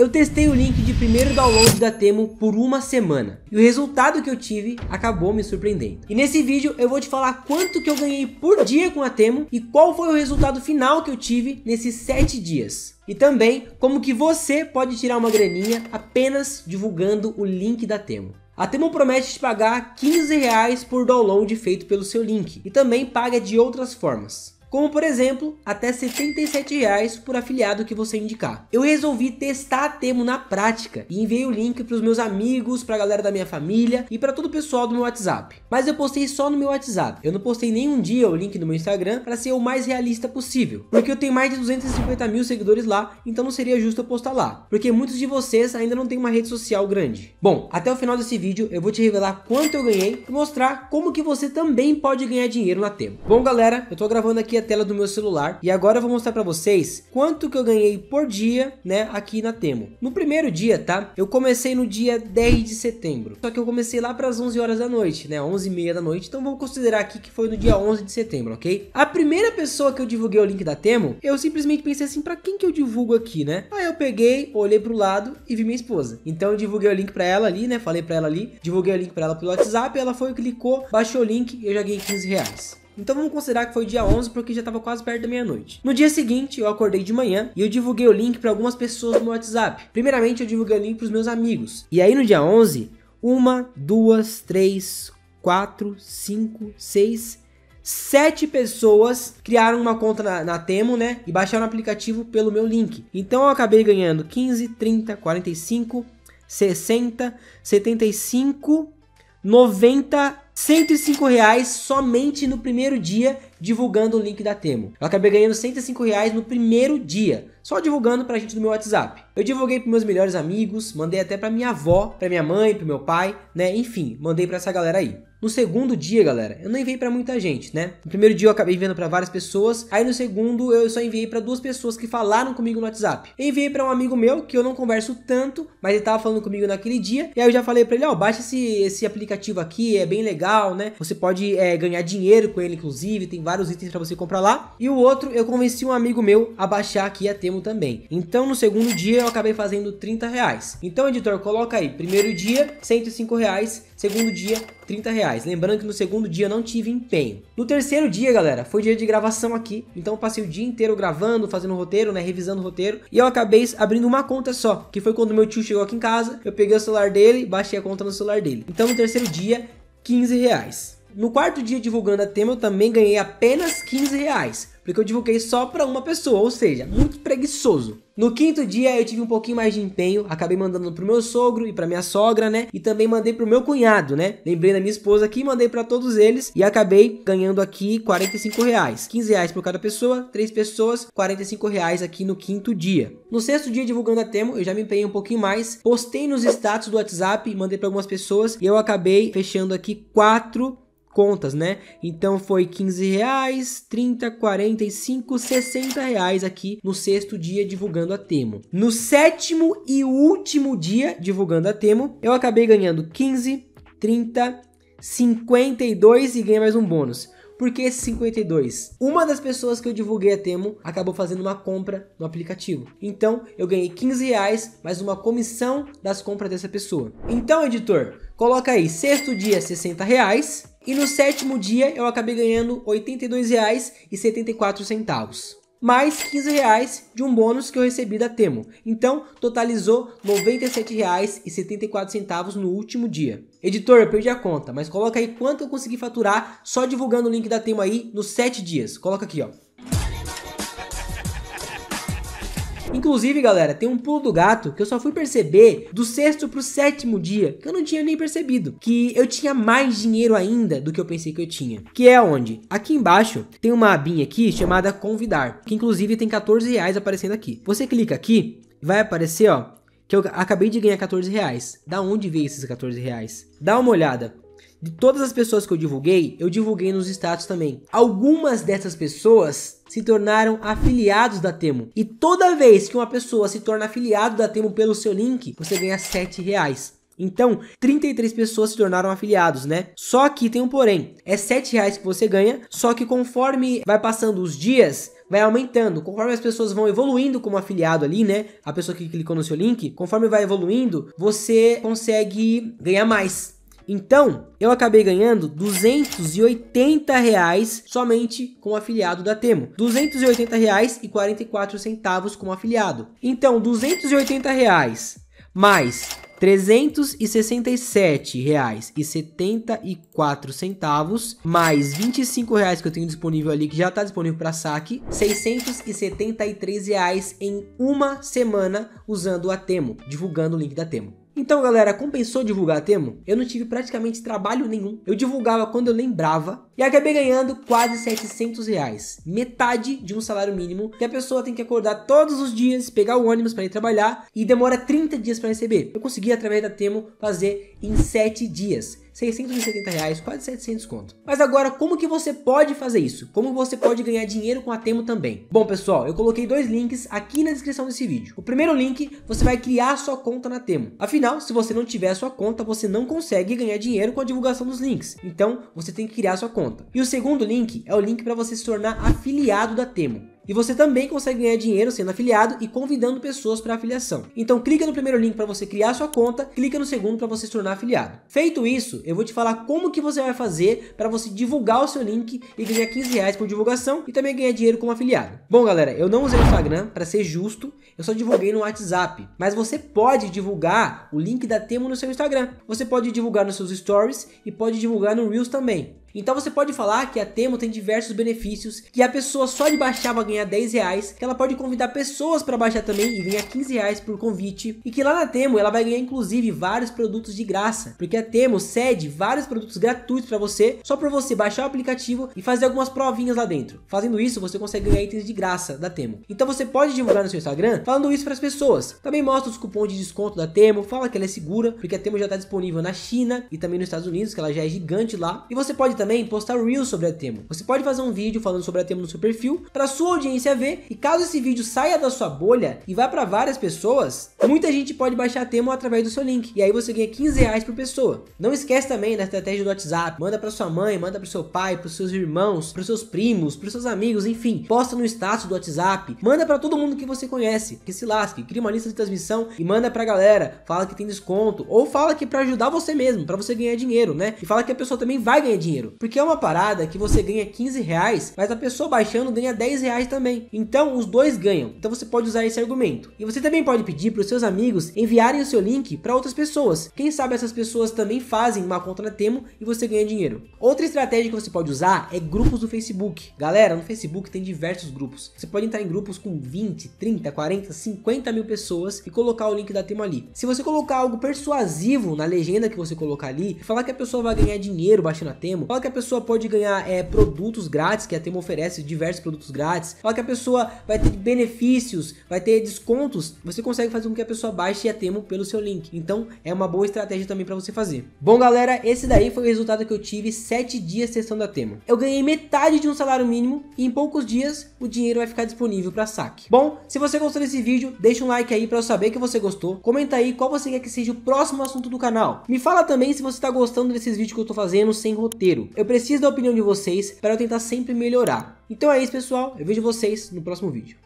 Eu testei o link de primeiro download da Temo por uma semana e o resultado que eu tive acabou me surpreendendo. E nesse vídeo eu vou te falar quanto que eu ganhei por dia com a Temo e qual foi o resultado final que eu tive nesses 7 dias. E também como que você pode tirar uma graninha apenas divulgando o link da Temo. A Temo promete te pagar 15 reais por download feito pelo seu link e também paga de outras formas como por exemplo, até R$ por afiliado que você indicar. Eu resolvi testar a Temo na prática e enviei o link para os meus amigos, para a galera da minha família e para todo o pessoal do meu WhatsApp. Mas eu postei só no meu WhatsApp, eu não postei nenhum dia o link no meu Instagram para ser o mais realista possível, porque eu tenho mais de 250 mil seguidores lá, então não seria justo eu postar lá, porque muitos de vocês ainda não têm uma rede social grande. Bom, até o final desse vídeo eu vou te revelar quanto eu ganhei e mostrar como que você também pode ganhar dinheiro na Temo. Bom galera, eu estou gravando aqui a tela do meu celular. E agora eu vou mostrar para vocês quanto que eu ganhei por dia, né, aqui na Temo. No primeiro dia, tá? Eu comecei no dia 10 de setembro. Só que eu comecei lá para as 11 horas da noite, né, 11 e meia da noite. Então vamos considerar aqui que foi no dia 11 de setembro, ok? A primeira pessoa que eu divulguei o link da Temo, eu simplesmente pensei assim, para quem que eu divulgo aqui, né? Aí eu peguei, olhei pro lado e vi minha esposa. Então eu divulguei o link para ela ali, né? Falei para ela ali, divulguei o link para ela pelo WhatsApp, ela foi, clicou, baixou o link, eu já ganhei 15 reais. Então vamos considerar que foi dia 11 porque já estava quase perto da meia-noite. No dia seguinte, eu acordei de manhã e eu divulguei o link para algumas pessoas no WhatsApp. Primeiramente, eu divulguei o link para os meus amigos. E aí no dia 11, uma, duas, três, quatro, cinco, seis, sete pessoas criaram uma conta na, na Temo, né? E baixaram o aplicativo pelo meu link. Então eu acabei ganhando 15, 30, 45, 60, 75, 90 105 reais somente no primeiro dia divulgando o link da Temo. Eu acabei ganhando 105 reais no primeiro dia, só divulgando pra gente no meu WhatsApp. Eu divulguei pros meus melhores amigos, mandei até pra minha avó, pra minha mãe, pro meu pai, né? Enfim, mandei pra essa galera aí. No segundo dia, galera, eu não enviei para muita gente, né? No primeiro dia eu acabei enviando para várias pessoas, aí no segundo eu só enviei para duas pessoas que falaram comigo no WhatsApp. Eu enviei para um amigo meu que eu não converso tanto, mas ele tava falando comigo naquele dia, e aí eu já falei para ele, ó, oh, baixa esse, esse aplicativo aqui, é bem legal, né? Você pode é, ganhar dinheiro com ele, inclusive, tem vários itens para você comprar lá. E o outro, eu convenci um amigo meu a baixar aqui a Temo também. Então, no segundo dia, eu acabei fazendo 30 reais. Então, editor, coloca aí, primeiro dia, 105 reais, segundo dia, 30 reais. Lembrando que no segundo dia eu não tive empenho. No terceiro dia, galera, foi dia de gravação aqui. Então eu passei o dia inteiro gravando, fazendo roteiro, né? Revisando o roteiro. E eu acabei abrindo uma conta só. Que foi quando meu tio chegou aqui em casa. Eu peguei o celular dele, baixei a conta no celular dele. Então no terceiro dia, 15 reais. No quarto dia divulgando a tema, eu também ganhei apenas 15 reais, porque eu divulguei só para uma pessoa, ou seja, muito preguiçoso. No quinto dia eu tive um pouquinho mais de empenho, acabei mandando pro meu sogro e pra minha sogra, né? E também mandei pro meu cunhado, né? Lembrei da minha esposa aqui, mandei para todos eles e acabei ganhando aqui 45 reais. 15 reais por cada pessoa, três pessoas, 45 reais aqui no quinto dia. No sexto dia divulgando a tema, eu já me empenhei um pouquinho mais, postei nos status do WhatsApp, mandei para algumas pessoas e eu acabei fechando aqui quatro contas, né? Então foi 15 reais, 30, 45, 60 reais aqui no sexto dia divulgando a Temo. No sétimo e último dia divulgando a Temo, eu acabei ganhando 15, 30, 52 e ganhei mais um bônus. Por que 52? Uma das pessoas que eu divulguei a Temo acabou fazendo uma compra no aplicativo. Então, eu ganhei 15 reais mais uma comissão das compras dessa pessoa. Então, editor, coloca aí, sexto dia 60 reais, e no sétimo dia eu acabei ganhando R$ 82,74 mais R$ reais de um bônus que eu recebi da Temo. Então, totalizou R$ 97,74 no último dia. Editor, eu perdi a conta, mas coloca aí quanto eu consegui faturar só divulgando o link da Temo aí nos 7 dias. Coloca aqui, ó. Inclusive, galera, tem um pulo do gato que eu só fui perceber do sexto pro sétimo dia, que eu não tinha nem percebido, que eu tinha mais dinheiro ainda do que eu pensei que eu tinha. Que é onde? Aqui embaixo tem uma abinha aqui chamada convidar, que inclusive tem 14 reais aparecendo aqui. Você clica aqui, vai aparecer, ó, que eu acabei de ganhar 14 reais. Da onde veio esses 14 reais? Dá uma olhada. De todas as pessoas que eu divulguei, eu divulguei nos status também. Algumas dessas pessoas se tornaram afiliados da Temo. E toda vez que uma pessoa se torna afiliado da Temo pelo seu link, você ganha 7 reais. Então, 33 pessoas se tornaram afiliados, né? Só que tem um porém, é 7 reais que você ganha, só que conforme vai passando os dias, vai aumentando. Conforme as pessoas vão evoluindo como afiliado ali, né? A pessoa que clicou no seu link, conforme vai evoluindo, você consegue ganhar mais. Então, eu acabei ganhando 280 reais somente como afiliado da Temo. 280 reais e 44 centavos como afiliado. Então, 280 reais mais 367 reais e 74 centavos mais 25 reais que eu tenho disponível ali que já está disponível para saque 673 reais em uma semana usando a Temo divulgando o link da Temo então, galera, compensou divulgar a Temo? Eu não tive praticamente trabalho nenhum. Eu divulgava quando eu lembrava e acabei ganhando quase 700 reais, metade de um salário mínimo que a pessoa tem que acordar todos os dias, pegar o ônibus para ir trabalhar e demora 30 dias para receber. Eu consegui através da Temo fazer em 7 dias. 670 reais, quase 700 conto. Mas agora, como que você pode fazer isso? Como você pode ganhar dinheiro com a Temo também? Bom, pessoal, eu coloquei dois links aqui na descrição desse vídeo. O primeiro link, você vai criar sua conta na Temo. Afinal, se você não tiver sua conta, você não consegue ganhar dinheiro com a divulgação dos links. Então, você tem que criar sua conta conta. E o segundo link é o link para você se tornar afiliado da Temo. E você também consegue ganhar dinheiro sendo afiliado e convidando pessoas para afiliação. Então clica no primeiro link para você criar sua conta, clica no segundo para você se tornar afiliado. Feito isso, eu vou te falar como que você vai fazer para você divulgar o seu link e ganhar 15 reais por divulgação e também ganhar dinheiro como afiliado. Bom galera, eu não usei o Instagram, para ser justo, eu só divulguei no WhatsApp, mas você pode divulgar o link da Temo no seu Instagram. Você pode divulgar nos seus stories e pode divulgar no Reels também. Então você pode falar que a Temo tem diversos benefícios, que a pessoa só de baixar vai ganhar 10 reais, que ela pode convidar pessoas para baixar também e ganhar 15 reais por convite, e que lá na Temo ela vai ganhar inclusive vários produtos de graça, porque a Temo cede vários produtos gratuitos para você, só para você baixar o aplicativo e fazer algumas provinhas lá dentro. Fazendo isso, você consegue ganhar itens de graça da Temo. Então você pode divulgar no seu Instagram falando isso para as pessoas. Também mostra os cupons de desconto da Temo, fala que ela é segura, porque a Temo já está disponível na China e também nos Estados Unidos, que ela já é gigante lá, e você pode também postar Reels sobre a temo. Você pode fazer um vídeo falando sobre a temo no seu perfil para sua audiência ver e caso esse vídeo saia da sua bolha e vá para várias pessoas, muita gente pode baixar a Temo através do seu link e aí você ganha 15 reais por pessoa. Não esquece também da estratégia do WhatsApp, manda para sua mãe, manda para seu pai, para seus irmãos, para seus primos, para seus amigos, enfim, posta no status do WhatsApp, manda para todo mundo que você conhece, que se lasque, cria uma lista de transmissão e manda a galera, fala que tem desconto ou fala que para ajudar você mesmo, para você ganhar dinheiro, né? E fala que a pessoa também vai ganhar dinheiro dinheiro. Porque é uma parada que você ganha 15 reais, mas a pessoa baixando ganha 10 reais também. Então os dois ganham. Então você pode usar esse argumento. E você também pode pedir para os seus amigos enviarem o seu link para outras pessoas. Quem sabe essas pessoas também fazem uma conta na Temo e você ganha dinheiro. Outra estratégia que você pode usar é grupos do Facebook. Galera, no Facebook tem diversos grupos. Você pode entrar em grupos com 20, 30, 40, 50 mil pessoas e colocar o link da Temo ali. Se você colocar algo persuasivo na legenda que você colocar ali, falar que a pessoa vai ganhar dinheiro baixando a Temo, Fala que a pessoa pode ganhar é, produtos grátis, que a Temo oferece diversos produtos grátis. Fala que a pessoa vai ter benefícios, vai ter descontos. Você consegue fazer com que a pessoa baixe a Temo pelo seu link. Então, é uma boa estratégia também para você fazer. Bom, galera, esse daí foi o resultado que eu tive 7 dias testando a Temo. Eu ganhei metade de um salário mínimo e em poucos dias o dinheiro vai ficar disponível para saque. Bom, se você gostou desse vídeo, deixa um like aí para eu saber que você gostou. Comenta aí qual você quer que seja o próximo assunto do canal. Me fala também se você está gostando desses vídeos que eu estou fazendo sem roteiro. Eu preciso da opinião de vocês para eu tentar sempre melhorar. Então é isso, pessoal. Eu vejo vocês no próximo vídeo.